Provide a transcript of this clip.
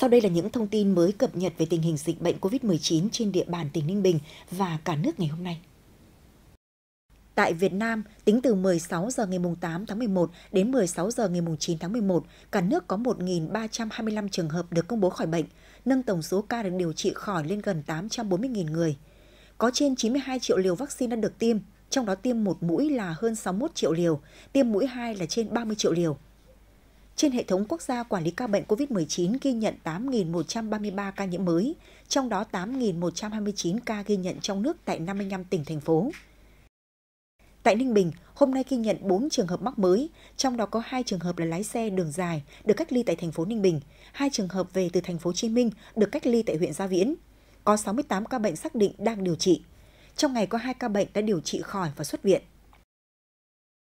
Sau đây là những thông tin mới cập nhật về tình hình dịch bệnh COVID-19 trên địa bàn tỉnh Ninh Bình và cả nước ngày hôm nay. Tại Việt Nam, tính từ 16 giờ ngày 8 tháng 11 đến 16 giờ ngày 9 tháng 11, cả nước có 1.325 trường hợp được công bố khỏi bệnh, nâng tổng số ca được điều trị khỏi lên gần 840.000 người. Có trên 92 triệu liều vaccine đã được tiêm, trong đó tiêm một mũi là hơn 61 triệu liều, tiêm mũi 2 là trên 30 triệu liều. Trên hệ thống quốc gia quản lý ca bệnh COVID-19 ghi nhận 8.133 ca nhiễm mới, trong đó 8.129 ca ghi nhận trong nước tại 55 tỉnh, thành phố. Tại Ninh Bình, hôm nay ghi nhận 4 trường hợp mắc mới, trong đó có 2 trường hợp là lái xe đường dài được cách ly tại thành phố Ninh Bình, 2 trường hợp về từ thành phố Hồ Chí Minh được cách ly tại huyện Gia Viễn. Có 68 ca bệnh xác định đang điều trị. Trong ngày có 2 ca bệnh đã điều trị khỏi và xuất viện.